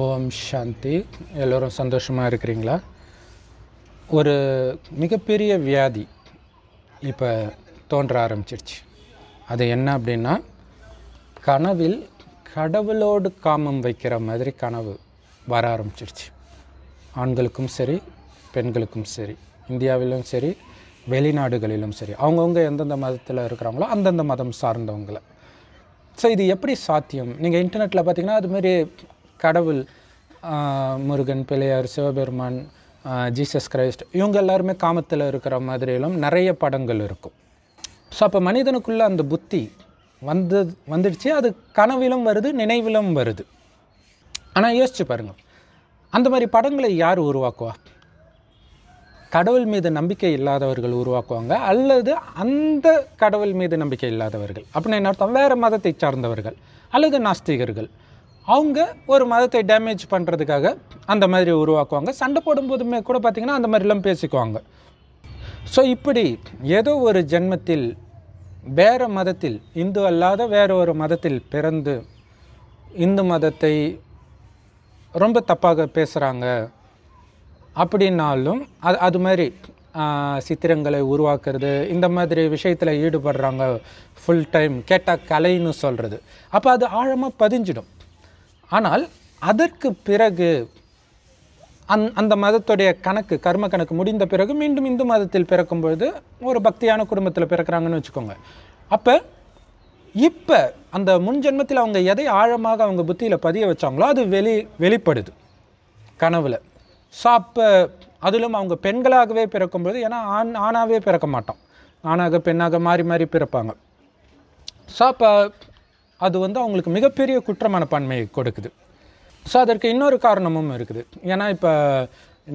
ஓம் சாந்தி எல்லோரும் சந்தோஷமாக இருக்கிறீங்களா ஒரு மிகப்பெரிய வியாதி இப்போ தோன்ற ஆரம்பிச்சிருச்சு அது என்ன அப்படின்னா கனவில் கடவுளோடு காமம் வைக்கிற மாதிரி கனவு வர ஆரம்பிச்சிருச்சு ஆண்களுக்கும் சரி பெண்களுக்கும் சரி இந்தியாவிலும் சரி வெளிநாடுகளிலும் சரி அவங்கவுங்க எந்தெந்த மதத்தில் இருக்கிறாங்களோ அந்தந்த மதம் சார்ந்தவங்களை ஸோ இது எப்படி சாத்தியம் நீங்கள் இன்டர்நெட்டில் பார்த்தீங்கன்னா அதுமாரி கடவுள் முருகன் பிள்ளையார் சிவபெருமான் ஜீசஸ் கிரைஸ்ட் இவங்க எல்லாருமே காமத்தில் இருக்கிற மாதிரியிலும் நிறைய படங்கள் இருக்கும் ஸோ அப்போ மனிதனுக்குள்ளே அந்த புத்தி வந்து வந்துடுச்சு அது கனவிலும் வருது நினைவிலும் வருது ஆனால் யோசிச்சு பாருங்கள் அந்த மாதிரி படங்களை யார் உருவாக்குவா கடவுள் மீது நம்பிக்கை இல்லாதவர்கள் உருவாக்குவாங்க அல்லது அந்த கடவுள் மீது நம்பிக்கை இல்லாதவர்கள் அப்படின்னு என்ன அர்த்தம் வேறு மதத்தை சார்ந்தவர்கள் அல்லது நாஸ்திகர்கள் அவங்க ஒரு மதத்தை டேமேஜ் பண்ணுறதுக்காக அந்த மாதிரி உருவாக்குவாங்க சண்டை போடும்போதுமே கூட பார்த்திங்கன்னா அந்த மாதிரிலாம் பேசிக்குவாங்க ஸோ இப்படி ஏதோ ஒரு ஜென்மத்தில் வேறு மதத்தில் இந்து அல்லாத வேறு ஒரு மதத்தில் பிறந்து இந்து மதத்தை ரொம்ப தப்பாக பேசுகிறாங்க அப்படின்னாலும் அது அது மாதிரி சித்திரங்களை உருவாக்குறது இந்த மாதிரி விஷயத்தில் ஈடுபடுறாங்க ஃபுல் டைம் கேட்டால் கலைன்னு சொல்கிறது அப்போ அது ஆழமாக பதிஞ்சிடும் ஆனால் அதற்கு பிறகு அந் அந்த மதத்துடைய கணக்கு கர்ம கணக்கு முடிந்த பிறகு மீண்டும் இந்து மதத்தில் பிறக்கும் பொழுது ஒரு பக்தியான குடும்பத்தில் பிறக்கிறாங்கன்னு வச்சுக்கோங்க அப்போ இப்போ அந்த முன் ஜென்மத்தில் அவங்க எதை ஆழமாக அவங்க புத்தியில் பதிய வச்சாங்களோ அது வெளி வெளிப்படுது கனவில் ஸோ அப்போ அதிலும் அவங்க பெண்களாகவே பிறக்கும்பொழுது ஏன்னா ஆண் ஆணாகவே பிறக்க மாட்டோம் ஆணாக பெண்ணாக மாறி மாறி பிறப்பாங்க ஸோ அப்போ அது வந்து அவங்களுக்கு மிகப்பெரிய குற்ற கொடுக்குது ஸோ அதற்கு இன்னொரு காரணமும் இருக்குது ஏன்னா இப்போ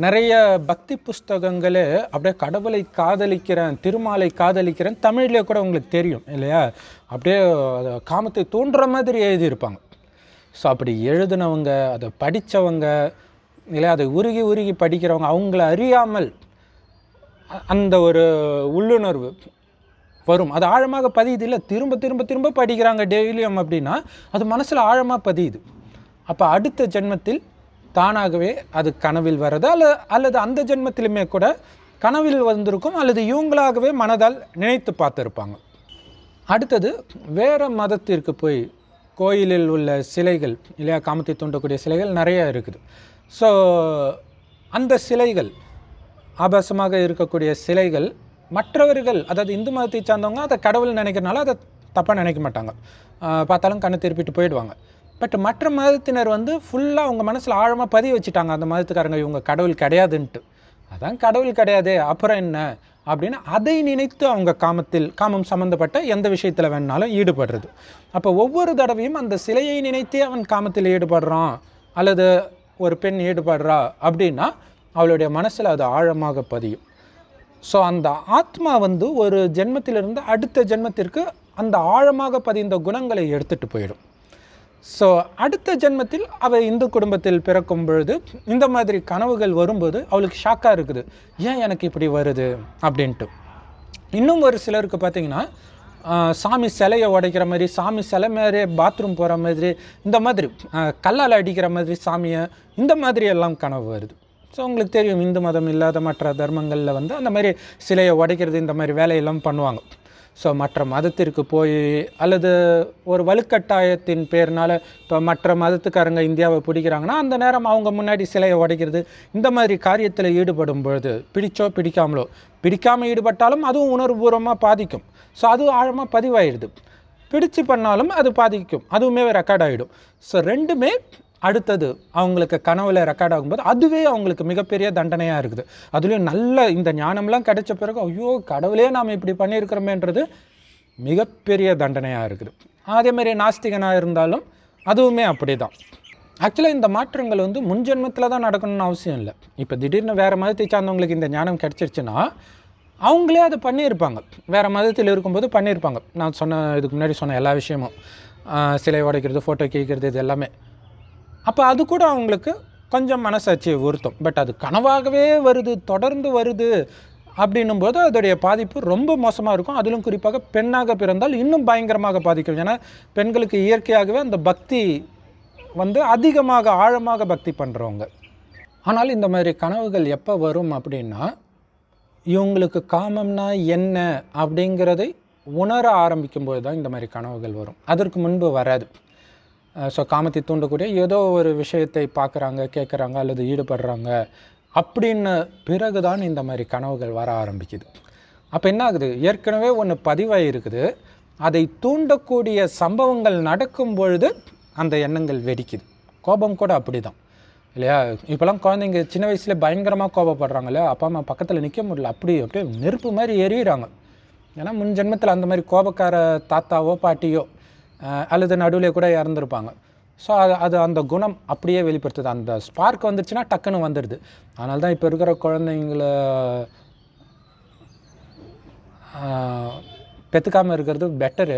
நிறைய பக்தி புஸ்தகங்களே அப்படியே கடவுளை காதலிக்கிறேன் திருமாலை காதலிக்கிறேன் தமிழ்லேயே கூட உங்களுக்கு தெரியும் இல்லையா அப்படியே காமத்தை தூண்டுற மாதிரி எழுதியிருப்பாங்க ஸோ அப்படி எழுதினவங்க அதை படித்தவங்க இல்லை அதை உருகி உருகி படிக்கிறவங்க அவங்கள அறியாமல் அந்த ஒரு உள்ளுணர்வு வரும் அது ஆழமாக பதியுது இல்லை திரும்ப திரும்ப திரும்ப படிக்கிறாங்க டெய்லியும் அப்படின்னா அது மனசில் ஆழமாக பதியுது அப்போ அடுத்த ஜென்மத்தில் தானாகவே அது கனவில் வர்றது அல்ல அல்லது அந்த ஜென்மத்திலுமே கூட கனவில் வந்திருக்கும் அல்லது இவங்களாகவே மனதால் நினைத்து பார்த்துருப்பாங்க அடுத்தது வேறு மதத்திற்கு போய் கோயிலில் உள்ள சிலைகள் இல்லையா காமத்தை தூண்டக்கூடிய சிலைகள் நிறையா இருக்குது ஸோ அந்த சிலைகள் ஆபாசமாக இருக்கக்கூடிய சிலைகள் மற்றவர்கள் அதாவது இந்து மதத்தை சார்ந்தவங்க அதை கடவுள் நினைக்கிறனால அதை தப்பாக நினைக்க மாட்டாங்க பார்த்தாலும் கண்ணை திருப்பிட்டு போயிடுவாங்க பட் மற்ற மதத்தினர் வந்து ஃபுல்லாக அவங்க மனசில் ஆழமாக பதிவு வச்சுட்டாங்க அந்த மதத்துக்காரங்க இவங்க கடவுள் கிடையாதுன்ட்டு அதான் கடவுள் கிடையாது அப்புறம் என்ன அப்படின்னு அதை நினைத்து அவங்க காமத்தில் காமம் சம்மந்தப்பட்ட எந்த விஷயத்தில் வேணாலும் ஈடுபடுறது அப்போ ஒவ்வொரு தடவையும் அந்த சிலையை நினைத்தே அவன் காமத்தில் ஈடுபடுறான் அல்லது ஒரு பெண் ஈடுபடுறா அப்படின்னா அவளுடைய மனசில் அது ஆழமாக பதியும் ஸோ அந்த ஆத்மா வந்து ஒரு ஜென்மத்திலிருந்து அடுத்த ஜென்மத்திற்கு அந்த ஆழமாக பதிந்த குணங்களை எடுத்துகிட்டு போயிடும் ஸோ அடுத்த ஜென்மத்தில் அவள் இந்து குடும்பத்தில் பிறக்கும் பொழுது இந்த மாதிரி கனவுகள் வரும்போது அவளுக்கு ஷாக்காக இருக்குது ஏன் எனக்கு இப்படி வருது அப்படின்ட்டு இன்னும் ஒரு சிலருக்கு பார்த்திங்கன்னா சாமி சிலையை உடைக்கிற மாதிரி சாமி சிலை மாதிரி பாத்ரூம் போகிற மாதிரி இந்த மாதிரி கல்லால் அடிக்கிற மாதிரி சாமியை இந்த மாதிரி எல்லாம் கனவு வருது ஸோ உங்களுக்கு தெரியும் இந்து மதம் இல்லாத மற்ற தர்மங்களில் வந்து அந்த மாதிரி சிலையை உடைக்கிறது இந்த மாதிரி வேலையெல்லாம் பண்ணுவாங்க ஸோ மற்ற மதத்திற்கு போய் அல்லது ஒரு வலுக்கட்டாயத்தின் பேர்னால் இப்போ மற்ற மதத்துக்காரங்க இந்தியாவை பிடிக்கிறாங்கன்னா அந்த நேரம் அவங்க முன்னாடி சிலையை உடைக்கிறது இந்த மாதிரி காரியத்தில் ஈடுபடும் பொழுது பிடிச்சோ பிடிக்காமலோ பிடிக்காமல் ஈடுபட்டாலும் அதுவும் உணர்வுபூர்வமாக பாதிக்கும் ஸோ அதுவும் ஆழமாக பதிவாயிடுது பிடிச்சு பண்ணாலும் அது பாதிக்கும் அதுவுமே ரெக்கார்ட் ஆகிடும் ஸோ ரெண்டுமே அடுத்தது அவங்களுக்கு கனவில் ரெக்கார்ட் ஆகும்போது அதுவே அவங்களுக்கு மிகப்பெரிய தண்டனையாக இருக்குது அதுலேயும் நல்ல இந்த ஞானம்லாம் கிடைச்ச பிறகு ஐயோ கடவுளே நாம் இப்படி பண்ணியிருக்கிறோமேன்றது மிகப்பெரிய தண்டனையாக இருக்குது அதேமாரி நாஸ்திகனாக இருந்தாலும் அதுவுமே அப்படி தான் ஆக்சுவலாக இந்த மாற்றங்கள் வந்து முன்ஜென்மத்தில் தான் நடக்கணும்னு அவசியம் இல்லை இப்போ திடீர்னு வேறு மதத்தை சார்ந்தவங்களுக்கு இந்த ஞானம் கிடச்சிருச்சுன்னா அவங்களே அதை பண்ணியிருப்பாங்க வேறு மதத்தில் இருக்கும்போது பண்ணியிருப்பாங்க நான் சொன்ன இதுக்கு முன்னாடி சொன்ன எல்லா விஷயமும் சிலை உடைக்கிறது ஃபோட்டோ கேட்கறது இது எல்லாமே அப்போ அது கூட அவங்களுக்கு கொஞ்சம் மனசாட்சியை உறுத்தும் பட் அது கனவாகவே வருது தொடர்ந்து வருது அப்படின்னும் போது அதோடைய பாதிப்பு ரொம்ப மோசமாக இருக்கும் அதிலும் குறிப்பாக பெண்ணாக பிறந்தால் இன்னும் பயங்கரமாக பாதிக்கும் ஏன்னா பெண்களுக்கு இயற்கையாகவே அந்த பக்தி வந்து அதிகமாக ஆழமாக பக்தி பண்ணுறவங்க ஆனால் இந்த மாதிரி கனவுகள் எப்போ வரும் அப்படின்னா இவங்களுக்கு காமம்னா என்ன அப்படிங்கிறதை உணர ஆரம்பிக்கும்போது தான் இந்த மாதிரி கனவுகள் வரும் அதற்கு முன்பு வராது ஸோ காமத்தை தூண்டக்கூடிய ஏதோ ஒரு விஷயத்தை பார்க்குறாங்க கேட்குறாங்க அல்லது ஈடுபடுறாங்க அப்படின்னு பிறகு தான் இந்த மாதிரி கனவுகள் வர ஆரம்பிக்குது அப்போ என்ன ஆகுது ஏற்கனவே ஒன்று பதிவாக இருக்குது அதை தூண்டக்கூடிய சம்பவங்கள் நடக்கும் பொழுது அந்த எண்ணங்கள் வெடிக்குது கோபம் கூட அப்படி தான் இல்லையா இப்போலாம் குழந்தைங்க சின்ன வயசில் பயங்கரமாக கோபப்படுறாங்க இல்லையா அப்பா அம்மா பக்கத்தில் நிற்க முடியல அப்படி அப்படியே நெருப்பு மாதிரி எரியிறாங்க ஏன்னா முன் ஜென்மத்தில் அந்த மாதிரி கோபக்கார தாத்தாவோ பாட்டியோ அல்லது நடுவில் கூட இறந்துருப்பாங்க ஸோ அது அது அந்த குணம் அப்படியே வெளிப்படுத்துது அந்த ஸ்பார்க் வந்துருச்சுன்னா டக்குன்னு வந்துடுது அதனால தான் இப்போ இருக்கிற குழந்தைங்கள பெற்றுக்காமல் இருக்கிறது பெட்டரு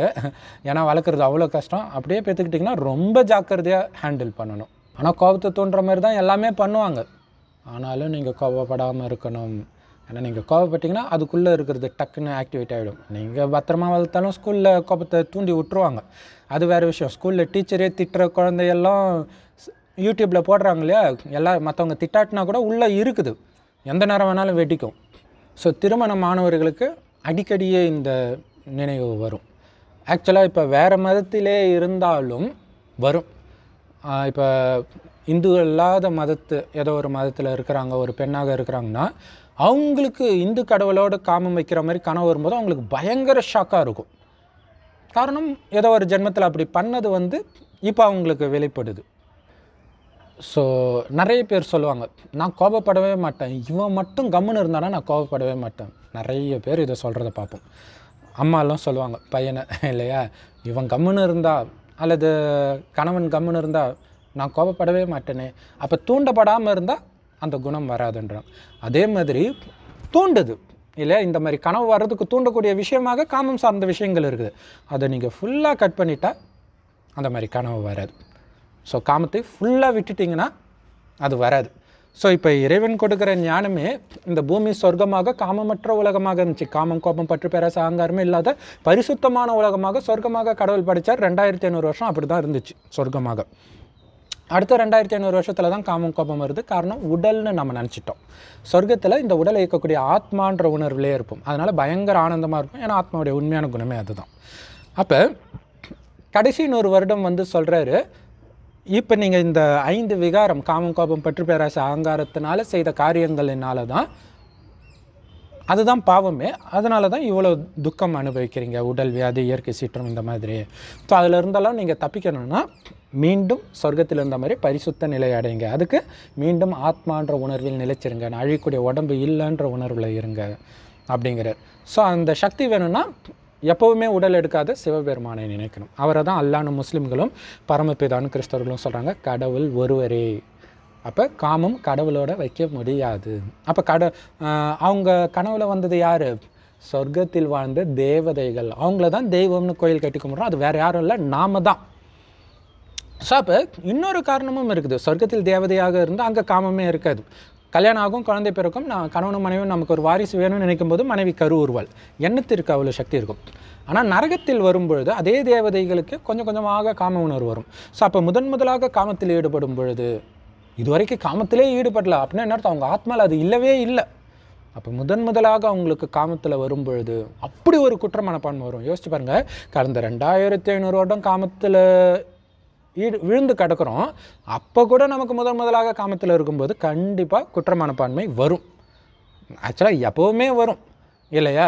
ஏன்னா வளர்க்குறது அவ்வளோ கஷ்டம் அப்படியே பெற்றுக்கிட்டிங்கன்னா ரொம்ப ஜாக்கிரதையாக ஹேண்டில் பண்ணணும் ஆனால் கோபத்தை தூண்டுற மாதிரி தான் எல்லாமே பண்ணுவாங்க ஆனாலும் நீங்கள் கோபப்படாமல் இருக்கணும் ஏன்னா நீங்கள் கோவப்பட்டிங்கன்னா அதுக்குள்ளே இருக்கிறது டக்குன்னு ஆக்டிவேட் ஆகிடும் நீங்கள் பத்திரமா வளர்த்தாலும் ஸ்கூலில் கோபத்தை தூண்டி விட்டுருவாங்க அது வேறு விஷயம் ஸ்கூலில் டீச்சரே திட்டுற குழந்தையெல்லாம் யூடியூப்பில் போடுறாங்க இல்லையா எல்லா மற்றவங்க திட்டாட்டினா கூட உள்ளே இருக்குது எந்த நேரம் வேணாலும் வெடிக்கும் ஸோ திருமண மாணவர்களுக்கு அடிக்கடியே இந்த நினைவு வரும் ஆக்சுவலாக இப்போ வேறு மதத்திலே இருந்தாலும் வரும் இப்போ இந்து இல்லாத மதத்து ஏதோ ஒரு மதத்தில் இருக்கிறாங்க ஒரு பெண்ணாக இருக்கிறாங்கன்னா அவங்களுக்கு இந்து கடவுளோட காமம் வைக்கிற மாதிரி கனவு வரும்போது அவங்களுக்கு பயங்கர ஷாக்காக இருக்கும் காரணம் ஏதோ ஒரு ஜென்மத்தில் அப்படி பண்ணது வந்து இப்போ அவங்களுக்கு வெளிப்படுது ஸோ நிறைய பேர் சொல்லுவாங்க நான் கோபப்படவே மாட்டேன் இவன் மட்டும் கம்முன்னு இருந்தானா நான் கோபப்படவே மாட்டேன் நிறைய பேர் இதை சொல்கிறத பார்ப்போம் அம்மாலாம் சொல்லுவாங்க பையனை இல்லையா இவன் கம்முன்னு இருந்தா அல்லது கணவன் கம்முன்னு இருந்தால் நான் கோபப்படவே மாட்டேனே அப்போ தூண்டப்படாமல் இருந்தால் அந்த குணம் வராதுன்றான் அதே மாதிரி தூண்டுது இல்லை இந்த மாதிரி கனவு வர்றதுக்கு தூண்டக்கூடிய விஷயமாக காமம் சார்ந்த விஷயங்கள் இருக்குது அதை நீங்கள் ஃபுல்லாக கட் பண்ணிட்டால் அந்த மாதிரி கனவு வராது ஸோ காமத்தை ஃபுல்லாக விட்டுட்டிங்கன்னா அது வராது ஸோ இப்போ இறைவன் கொடுக்குற ஞானமே இந்த பூமி சொர்க்கமாக காமமற்ற உலகமாக இருந்துச்சு காமம் கோபம் பற்று பேரச அகங்காரமே இல்லாத பரிசுத்தமான உலகமாக சொர்க்கமாக கடவுள் படித்தார் ரெண்டாயிரத்தி ஐநூறு வருஷம் அப்படி தான் இருந்துச்சு சொர்க்கமாக அடுத்த ரெண்டாயிரத்தி ஐநூறு வருஷத்தில் தான் காமம் கோபம் வருது காரணம் உடல்னு நம்ம நினச்சிட்டோம் சொர்க்கத்தில் இந்த உடலை இயக்கக்கூடிய ஆத்மான்ற உணர்விலே இருப்போம் அதனால் பயங்கர ஆனந்தமாக இருக்கும் ஏன்னா ஆத்மாவுடைய உண்மையான குணமே அதுதான் அப்போ கடைசி நூறு வருடம் வந்து சொல்கிறாரு இப்போ நீங்கள் இந்த ஐந்து விகாரம் காமம் கோபம் பற்று பேராசை அகங்காரத்தினால செய்த காரியங்களினால தான் அதுதான் பாவமே அதனால தான் இவ்வளோ துக்கம் அனுபவிக்கிறீங்க உடல் வியாதி இயற்கை சீற்றம் இந்த மாதிரி ஸோ அதில் இருந்தெல்லாம் நீங்கள் தப்பிக்கணும்னா மீண்டும் சொர்க்கத்தில் இருந்த மாதிரி பரிசுத்த நிலை அடைங்க அதுக்கு மீண்டும் ஆத்மான்ற உணர்வில் நிலைச்சிருங்க அழியக்கூடிய உடம்பு இல்லைன்ற உணர்வில் இருங்க அப்படிங்கிறார் ஸோ அந்த சக்தி வேணும்னா எப்போவுமே உடல் எடுக்காத சிவபெருமானை நினைக்கணும் அவரை தான் அல்லான முஸ்லீம்களும் பரமபிதான்னு கிறிஸ்தவர்களும் சொல்கிறாங்க கடவுள் ஒருவரே அப்போ காமம் கடவுளோட வைக்க முடியாது அப்போ கட அவங்க கனவுல வந்தது யார் சொர்க்கத்தில் வாழ்ந்த தேவதைகள் அவங்கள தான் தெய்வம்னு கோயில் கட்டி கும்பிட்றோம் அது வேறு யாரும் இல்லை நாம தான் ஸோ அப்போ இன்னொரு காரணமும் இருக்குது சொர்க்கத்தில் தேவதையாக இருந்தால் அங்கே காமமே இருக்காது கல்யாணம் ஆகும் குழந்தை பிறக்கும் நான் கணவனும் மனைவியும் நமக்கு ஒரு வாரிசு வேணும்னு நினைக்கும் போது மனைவி கரு எண்ணத்திற்கு அவ்வளோ சக்தி இருக்கும் ஆனால் நரகத்தில் வரும்பொழுது அதே தேவதைகளுக்கு கொஞ்சம் கொஞ்சமாக காம உணர்வு வரும் ஸோ அப்போ முதன் முதலாக காமத்தில் ஈடுபடும் பொழுது இது வரைக்கும் காமத்திலே ஈடுபடல அப்படின்னா என்ன அர்த்தம் அவங்க ஆத்மாவில் அது இல்லவே இல்லை அப்போ முதன் முதலாக அவங்களுக்கு காமத்தில் வரும்பொழுது அப்படி ஒரு குற்ற மனப்பான்மை வரும் யோசிச்சு பாருங்கள் கடந்த ரெண்டாயிரத்தி ஐநூறு வருடம் காமத்தில் ஈடு விழுந்து கிடக்கிறோம் அப்போ கூட நமக்கு முதன் முதலாக காமத்தில் இருக்கும்போது கண்டிப்பாக குற்ற மனப்பான்மை வரும் ஆக்சுவலாக எப்போவுமே வரும் இல்லையா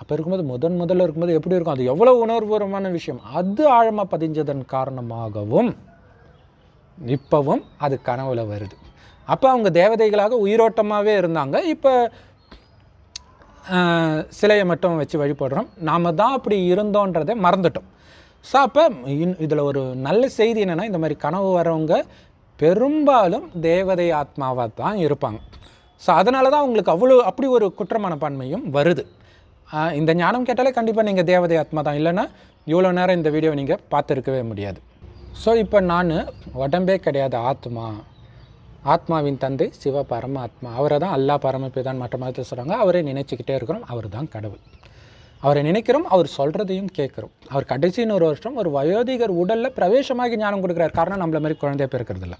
அப்போ இருக்கும்போது முதன் முதல்ல இருக்கும்போது எப்படி இருக்கும் அது எவ்வளோ உணர்வுபூர்வமான விஷயம் அது ஆழமாக பதிஞ்சதன் காரணமாகவும் இப்போவும் அது கனவுல வருது அப்போ அவங்க தேவதைகளாக உயிரோட்டமாகவே இருந்தாங்க இப்போ சிலையை மட்டும் வச்சு வழிபடுறோம் நாம் தான் அப்படி இருந்தோன்றதை மறந்துட்டோம் ஸோ அப்போ இன் இதில் ஒரு நல்ல செய்தி என்னென்னா இந்த மாதிரி கனவு வரவங்க பெரும்பாலும் தேவதை ஆத்மாவாக தான் இருப்பாங்க ஸோ அதனால தான் அவங்களுக்கு அவ்வளோ அப்படி ஒரு குற்றமான மனப்பான்மையும் வருது இந்த ஞானம் கேட்டாலே கண்டிப்பாக நீங்கள் தேவதை ஆத்மா தான் இல்லைன்னா இவ்வளோ நேரம் இந்த வீடியோ நீங்கள் பார்த்துருக்கவே முடியாது ஸோ இப்போ நான் உடம்பே கிடையாது ஆத்மா ஆத்மாவின் தந்தை சிவ பரமாத்மா அவரை தான் அல்லா பரமபிதான் மற்ற மதத்தில் சொல்கிறாங்க அவரை நினைச்சிக்கிட்டே இருக்கிறோம் அவர் தான் கடவுள் அவரை நினைக்கிறோம் அவர் சொல்கிறதையும் கேட்குறோம் அவர் கடைசின்னு ஒரு வருஷம் ஒரு வயோதிகர் உடலில் பிரவேசமாகி ஞானம் கொடுக்குறாரு காரணம் நம்மள மாதிரி குழந்தைய பிறக்கிறதில்ல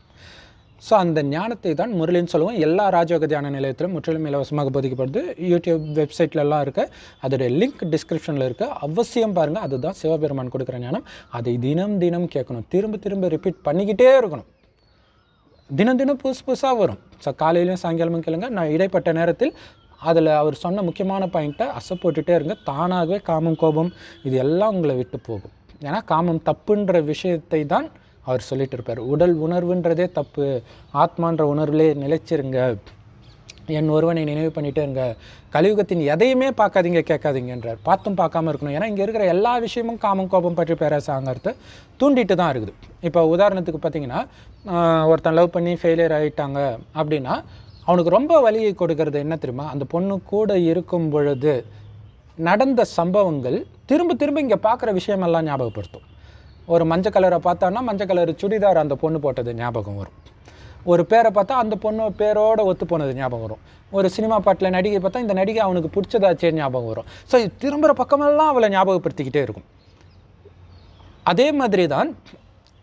ஸோ அந்த ஞானத்தை தான் முரளின்னு சொல்லுவோம் எல்லா ராஜயோக தியான நிலையத்திலும் முற்றிலும் இலவசமாக போதிக்கப்படுது யூடியூப் வெப்சைட்லலாம் இருக்குது அதோடைய லிங்க் டிஸ்கிரிப்ஷனில் இருக்குது அவசியம் பாருங்கள் அதுதான் சிவபெருமான் கொடுக்குற ஞானம் அதை தினம் தினம் கேட்கணும் திரும்ப திரும்ப ரிப்பீட் பண்ணிக்கிட்டே இருக்கணும் தினம் தினம் புதுசு புதுசாக வரும் ஸோ காலையிலையும் சாயங்காலமும் கேளுங்க நான் இடைப்பட்ட நேரத்தில் அதில் அவர் சொன்ன முக்கியமான பாயிண்ட்டை அசப்போட்டுட்டே இருங்க தானாகவே காமம் கோபம் இது எல்லாம் உங்களை விட்டு போகும் ஏன்னா காமம் தப்புன்ற விஷயத்தை தான் அவர் சொல்லிட்டு இருப்பார் உடல் உணர்வுன்றதே தப்பு ஆத்மான்ற உணர்விலே நிலைச்சிருங்க என் ஒருவனை நினைவு பண்ணிட்டே இருங்க கலியுகத்தின் எதையுமே பார்க்காதீங்க கேட்காதீங்கன்றார் பார்த்தும் பார்க்காம இருக்கணும் ஏன்னா இங்கே இருக்கிற எல்லா விஷயமும் காமம் கோபம் பற்றி பேரசாங்கிறது தூண்டிட்டு தான் இருக்குது இப்போ உதாரணத்துக்கு பார்த்தீங்கன்னா ஒருத்தன் லவ் பண்ணி ஃபெயிலியர் ஆகிட்டாங்க அப்படின்னா அவனுக்கு ரொம்ப வழியை கொடுக்கறது என்ன தெரியுமா அந்த பொண்ணு கூட இருக்கும் பொழுது நடந்த சம்பவங்கள் திரும்ப திரும்ப இங்கே பார்க்குற விஷயமெல்லாம் ஞாபகப்படுத்தும் ஒரு மஞ்சள் கலரை பார்த்தோன்னா மஞ்சள் கலர் சுடிதார் அந்த பொண்ணு போட்டது ஞாபகம் வரும் ஒரு பேரை பார்த்தா அந்த பொண்ணு பேரோடு ஒத்து போனது ஞாபகம் வரும் ஒரு சினிமா பாட்டில் நடிகை பார்த்தா இந்த நடிகை அவனுக்கு பிடிச்சதாச்சே ஞாபகம் வரும் ஸோ திரும்புகிற பக்கமெல்லாம் அவளை ஞாபகப்படுத்திக்கிட்டே இருக்கும் அதே மாதிரி தான்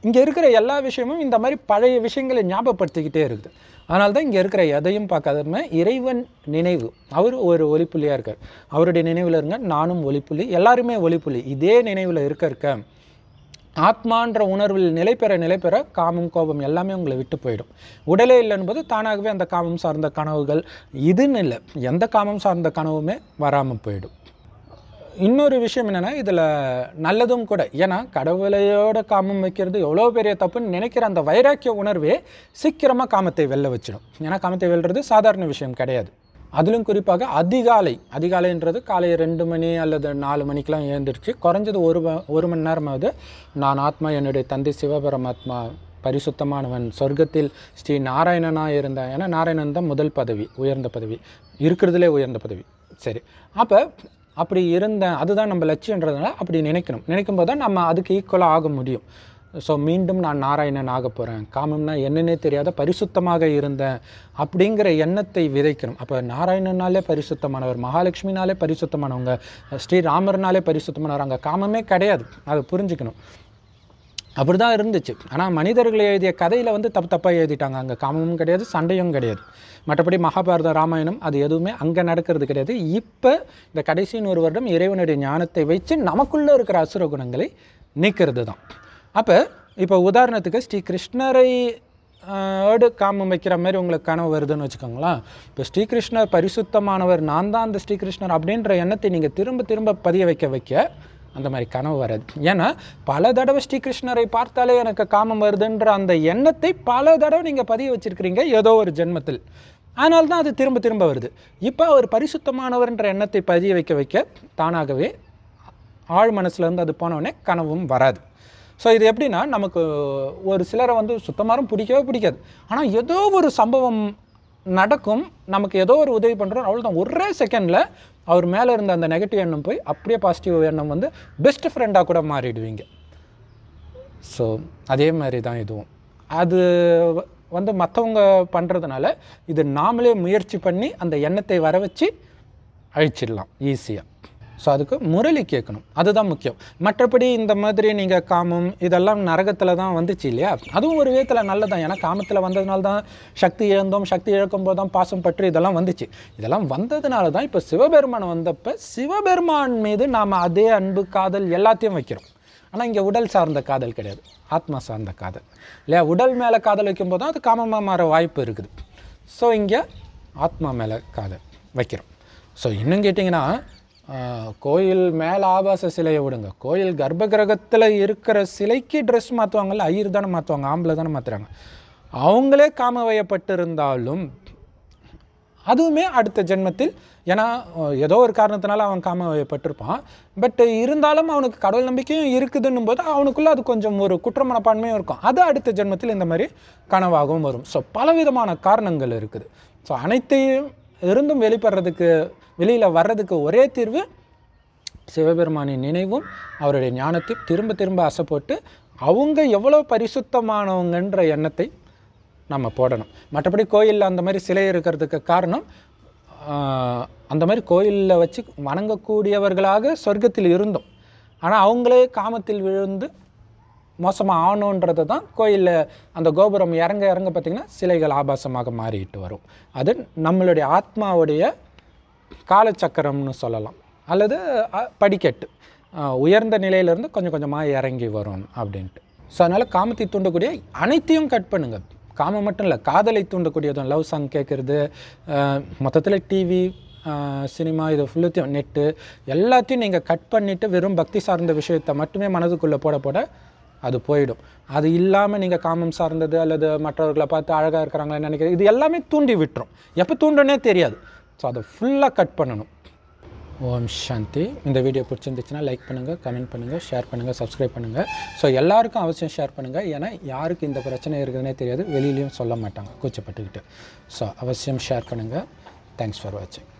இங்கே இருக்கிற எல்லா விஷயமும் இந்த மாதிரி பழைய விஷயங்களை ஞாபகப்படுத்திக்கிட்டே இருக்குது அதனால தான் இங்கே இருக்கிற எதையும் பார்க்காதம இறைவன் நினைவு அவர் ஒரு ஒளிப்புள்ளியாக இருக்கார் அவருடைய நினைவில் இருங்க நானும் ஒளிப்புள்ளி எல்லாருமே ஒளிப்புள்ளி இதே நினைவில் இருக்க இருக்கேன் ஆத்மான்ற உணர்வில் நிலை பெற நிலை பெற காமம் கோபம் எல்லாமே உங்களை விட்டு போயிடும் உடலே இல்லை என்பது தானாகவே அந்த காமம் சார்ந்த கனவுகள் இதுன்னு இல்லை எந்த காமம் சார்ந்த கனவுமே வராமல் போயிடும் இன்னொரு விஷயம் என்னென்னா இதில் நல்லதும் கூட ஏன்னா கடவுளையோட காமம் வைக்கிறது எவ்வளோ பெரிய தப்புன்னு நினைக்கிற அந்த வைராக்கிய உணர்வே சீக்கிரமாக காமத்தை வெல்ல வச்சிடும் ஏன்னா காமத்தை வெல்றது சாதாரண விஷயம் கிடையாது அதிலும் குறிப்பாக அதிகாலை அதிகாலைன்றது காலை ரெண்டு மணி அல்லது நாலு மணிக்கெலாம் எழுந்திரிச்சு குறைஞ்சது ஒரு ஒரு மணி நேரமாவது நான் ஆத்மா என்னுடைய தந்தை சிவபரமாத்மா பரிசுத்தமானவன் சொர்க்கத்தில் ஸ்ரீ நாராயணனாக இருந்தேன் ஏன்னா நாராயணன் தான் முதல் பதவி உயர்ந்த பதவி இருக்கிறதுலே உயர்ந்த பதவி சரி அப்போ அப்படி இருந்த அதுதான் நம்ம லட்சியன்றதுனால அப்படி நினைக்கணும் நினைக்கும் போது தான் நம்ம அதுக்கு ஈக்குவலாக ஆக முடியும் ஸோ மீண்டும் நான் நாராயணன் ஆக போகிறேன் காமம்னா என்னன்னே தெரியாத பரிசுத்தமாக இருந்தேன் அப்படிங்கிற எண்ணத்தை விதைக்கணும் அப்போ நாராயணனாலே பரிசுத்தமானவர் மகாலட்சுமினாலே பரிசுத்தமானவங்க ஸ்ரீராமர்னாலே பரிசுத்தமானவர் அங்கே காமமே கிடையாது அதை புரிஞ்சுக்கணும் அப்படி தான் இருந்துச்சு ஆனால் மனிதர்களை எழுதிய கதையில் வந்து தப்பு தப்பாக எழுதிட்டாங்க அங்கே காமமும் கிடையாது சண்டையும் கிடையாது மற்றபடி மகாபாரத ராமாயணம் அது எதுவுமே அங்கே நடக்கிறது கிடையாது இப்போ இந்த கடைசியின் ஒரு வருடம் இறைவனுடைய ஞானத்தை வச்சு நமக்குள்ளே இருக்கிற அசுர குணங்களை நீக்கிறது தான் அப்போ இப்போ உதாரணத்துக்கு ஸ்ரீ கிருஷ்ணரை ஏடு காமம் வைக்கிற மாதிரி உங்களுக்கு கனவு வருதுன்னு வச்சுக்கோங்களேன் இப்போ ஸ்ரீகிருஷ்ணர் பரிசுத்தமானவர் நான் தான் அந்த ஸ்ரீகிருஷ்ணர் அப்படின்ற எண்ணத்தை நீங்கள் திரும்ப திரும்ப பதிய வைக்க வைக்க அந்த மாதிரி கனவு வராது ஏன்னா பல தடவை ஸ்ரீகிருஷ்ணரை பார்த்தாலே எனக்கு காமம் வருதுன்ற அந்த எண்ணத்தை பல தடவை நீங்கள் பதிய வச்சுருக்கிறீங்க ஏதோ ஒரு ஜென்மத்தில் அதனால தான் அது திரும்ப திரும்ப வருது இப்போ அவர் பரிசுத்தமானவர்ன்ற எண்ணத்தை பதிய வைக்க வைக்க தானாகவே ஆழ் மனசுலேருந்து அது போனவுடனே கனவும் வராது ஸோ இது எப்படின்னா நமக்கு ஒரு சிலரை வந்து சுத்தமாகவும் பிடிக்கவே பிடிக்காது ஆனால் ஏதோ ஒரு சம்பவம் நடக்கும் நமக்கு ஏதோ ஒரு உதவி பண்ணுறோம் அவ்வளோதான் ஒரே செகண்டில் அவர் மேலே இருந்த அந்த நெகட்டிவ் எண்ணம் போய் அப்படியே பாசிட்டிவ் எண்ணம் வந்து பெஸ்ட் ஃப்ரெண்டாக கூட மாறிடுவீங்க ஸோ அதே மாதிரி தான் இதுவும் அது வந்து மற்றவங்க பண்ணுறதுனால இது நாமளே முயற்சி பண்ணி அந்த எண்ணத்தை வர வச்சு அழிச்சிடலாம் ஈஸியாக ஸோ அதுக்கு முரளி கேட்கணும் அதுதான் முக்கியம் மற்றபடி இந்த மாதிரி நீங்கள் காமம் இதெல்லாம் நரகத்தில் தான் வந்துச்சு இல்லையா அதுவும் ஒரு விதத்தில் நல்லதான் ஏன்னா காமத்தில் வந்ததுனால தான் சக்தி இழந்தோம் சக்தி இழக்கும் போது தான் பாசம் பற்றி இதெல்லாம் வந்துச்சு இதெல்லாம் வந்ததுனால தான் இப்போ சிவபெருமான் வந்தப்போ சிவபெருமான் மீது நாம் அதே அன்பு காதல் எல்லாத்தையும் வைக்கிறோம் ஆனால் இங்கே உடல் சார்ந்த காதல் கிடையாது ஆத்மா சார்ந்த காதல் இல்லையா உடல் மேலே காதல் வைக்கும்போது தான் அது காமமாக மாற வாய்ப்பு இருக்குது ஸோ இங்கே ஆத்மா மேலே காதல் வைக்கிறோம் ஸோ இன்னும் கேட்டிங்கன்னா கோயில் மேலே ஆபாச சிலையை விடுங்க கோயில் கர்ப்ப கிரகத்தில் இருக்கிற சிலைக்கு ட்ரெஸ் மாற்றுவாங்கல்ல ஐயர் தானே மாற்றுவாங்க ஆம்பளை தானே மாற்றுறாங்க அவங்களே காம வயப்பட்டிருந்தாலும் அதுவுமே அடுத்த ஜென்மத்தில் ஏன்னா ஏதோ ஒரு காரணத்தினால அவன் காம வயப்பட்டிருப்பான் பட் இருந்தாலும் அவனுக்கு கடவுள் நம்பிக்கையும் இருக்குதுன்னும் போது அவனுக்குள்ளே அது கொஞ்சம் ஒரு குற்ற மனப்பான்மையும் இருக்கும் அது அடுத்த ஜென்மத்தில் இந்த மாதிரி கனவாகவும் வரும் ஸோ பலவிதமான காரணங்கள் இருக்குது ஸோ அனைத்தையும் இருந்தும் வெளிப்படுறதுக்கு வெளியில் வர்றதுக்கு ஒரே தீர்வு சிவபெருமானின் நினைவும் அவருடைய ஞானத்தையும் திரும்ப திரும்ப ஆசைப்பட்டு அவங்க எவ்வளோ பரிசுத்தமானவங்கன்ற எண்ணத்தை நம்ம போடணும் மற்றபடி கோயிலில் அந்த மாதிரி சிலை இருக்கிறதுக்கு காரணம் அந்த மாதிரி கோயிலில் வச்சு வணங்கக்கூடியவர்களாக சொர்க்கத்தில் இருந்தோம் ஆனால் அவங்களே காமத்தில் விழுந்து மோசமாக ஆகணுன்றது தான் கோயிலில் அந்த கோபுரம் இறங்க இறங்க பார்த்திங்கன்னா சிலைகள் ஆபாசமாக மாறிட்டு வரும் அது நம்மளுடைய ஆத்மாவுடைய காலச்சக்கரம்னு சொல்லலாம் அல்லது படிக்கட்டு உயர்ந்த நிலையிலேருந்து கொஞ்சம் கொஞ்சமாக இறங்கி வரும் அப்படின்ட்டு ஸோ அதனால் காமத்தை தூண்டக்கூடிய அனைத்தையும் கட் பண்ணுங்கள் காமம் மட்டும் இல்லை காதலை தூண்டக்கூடியதும் லவ் சாங் கேட்குறது மொத்தத்தில் டிவி சினிமா இது ஃபுல்லுத்தையும் நெட்டு எல்லாத்தையும் நீங்கள் கட் பண்ணிவிட்டு வெறும் பக்தி சார்ந்த விஷயத்தை மட்டுமே மனதுக்குள்ளே போட போட அது போயிடும் அது இல்லாமல் நீங்கள் காமம் சார்ந்தது அல்லது மற்றவர்களை பார்த்து அழகாக இருக்கிறாங்களே நினைக்கிறது இது எல்லாமே தூண்டி விட்டுரும் எப்போ தூண்டுனே தெரியாது ஸோ அதை ஃபுல்லாக கட் பண்ணணும் ஓம் சாந்தி இந்த வீடியோ பிடிச்சிருந்துச்சுன்னா லைக் பண்ணுங்கள் கமெண்ட் பண்ணுங்கள் ஷேர் பண்ணுங்கள் சப்ஸ்கிரைப் பண்ணுங்கள் ஸோ எல்லாருக்கும் அவசியம் ஷேர் பண்ணுங்கள் ஏன்னா யாருக்கு இந்த பிரச்சனை இருக்குதுனே தெரியாது வெளியிலையும் சொல்ல மாட்டாங்க கூச்சப்பட்டுக்கிட்டு ஸோ அவசியம் ஷேர் பண்ணுங்கள் தேங்க்ஸ் ஃபார் வாட்சிங்